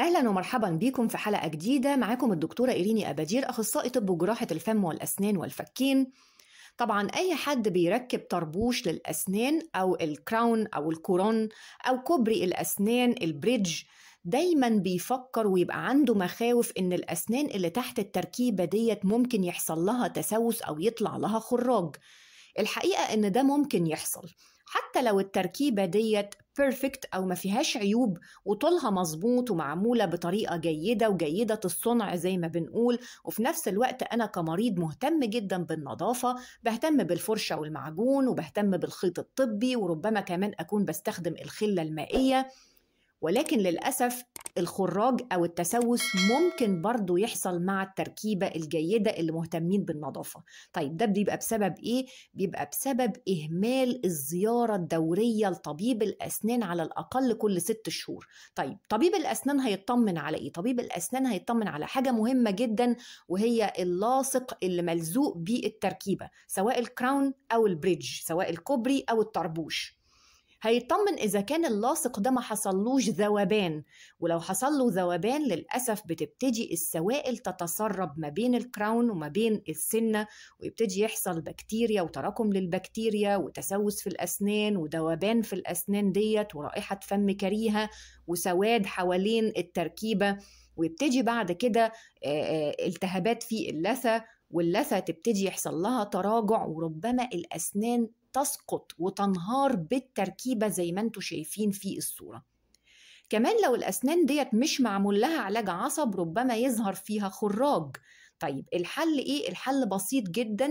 اهلا ومرحبا بيكم في حلقه جديده معاكم الدكتوره ايريني ابادير اخصائي طب وجراحه الفم والاسنان والفكين طبعا اي حد بيركب طربوش للاسنان او الكراون او الكورون او كوبري الاسنان البريدج دايما بيفكر ويبقى عنده مخاوف ان الاسنان اللي تحت التركيبه ديت ممكن يحصل لها تسوس او يطلع لها خراج الحقيقه ان ده ممكن يحصل حتى لو التركيبة ديت بيرفكت أو ما فيهاش عيوب وطولها مظبوط ومعمولة بطريقة جيدة وجيدة الصنع زي ما بنقول وفي نفس الوقت أنا كمريض مهتم جدا بالنظافة بهتم بالفرشة والمعجون وبهتم بالخيط الطبي وربما كمان أكون بستخدم الخلة المائية ولكن للأسف الخراج أو التسوس ممكن برضو يحصل مع التركيبة الجيدة اللي مهتمين بالنظافة طيب ده بيبقى بسبب إيه؟ بيبقى بسبب إهمال الزيارة الدورية لطبيب الأسنان على الأقل كل ست شهور طيب طبيب الأسنان هيطمن على إيه؟ طبيب الأسنان هيطمن على حاجة مهمة جدا وهي اللاصق اللي ملزوق بالتركيبة سواء الكراون أو البريدج سواء الكوبري أو الطربوش هيطمن اذا كان اللاصق ده ما حصلوش ذوبان ولو حصل له ذوبان للاسف بتبتدي السوائل تتسرب ما بين الكراون وما بين السنه ويبتدي يحصل بكتيريا وتراكم للبكتيريا وتسوس في الاسنان وذوبان في الاسنان ديت ورائحه فم كريهه وسواد حوالين التركيبه ويبتدي بعد كده التهابات في اللثه واللثه تبتدي يحصل لها تراجع وربما الاسنان تسقط وتنهار بالتركيبه زي ما انتم شايفين في الصوره كمان لو الاسنان ديت مش معمول لها علاج عصب ربما يظهر فيها خراج طيب الحل ايه الحل بسيط جدا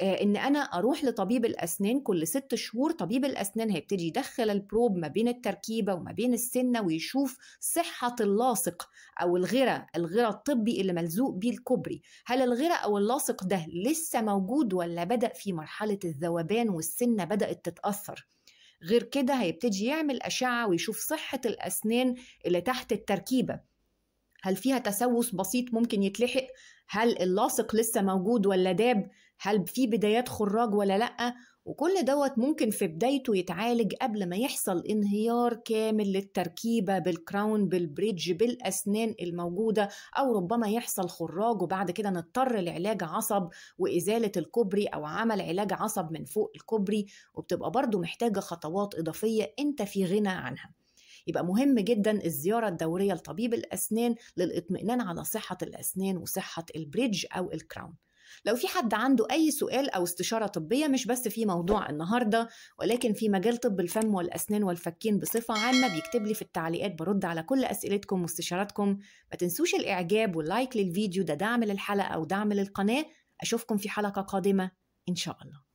آه، ان انا اروح لطبيب الاسنان كل ست شهور طبيب الاسنان هيبتدي يدخل البروب ما بين التركيبه وما بين السنه ويشوف صحه اللاصق او الغرة الغرة الطبي اللي ملزوق بيه الكوبري هل الغرة او اللاصق ده لسه موجود ولا بدا في مرحله الذوبان والسنه بدات تتاثر غير كده هيبتدي يعمل اشعه ويشوف صحه الاسنان اللي تحت التركيبه هل فيها تسوس بسيط ممكن يتلحق هل اللاصق لسه موجود ولا داب هل في بدايات خراج ولا لأ وكل دوت ممكن في بدايته يتعالج قبل ما يحصل انهيار كامل للتركيبة بالكراون بالبريدج بالأسنان الموجودة أو ربما يحصل خراج وبعد كده نضطر لعلاج عصب وإزالة الكوبري أو عمل علاج عصب من فوق الكوبري وبتبقى برضو محتاجة خطوات إضافية أنت في غنى عنها يبقى مهم جدا الزيارة الدورية لطبيب الأسنان للإطمئنان على صحة الأسنان وصحة البريدج أو الكراون لو في حد عنده أي سؤال أو استشارة طبية مش بس في موضوع النهاردة ولكن في مجال طب الفم والأسنان والفكين بصفة عامة بيكتب لي في التعليقات برد على كل أسئلتكم واستشاراتكم ما تنسوش الإعجاب واللايك للفيديو ده دعم للحلقة ودعم للقناة أشوفكم في حلقة قادمة إن شاء الله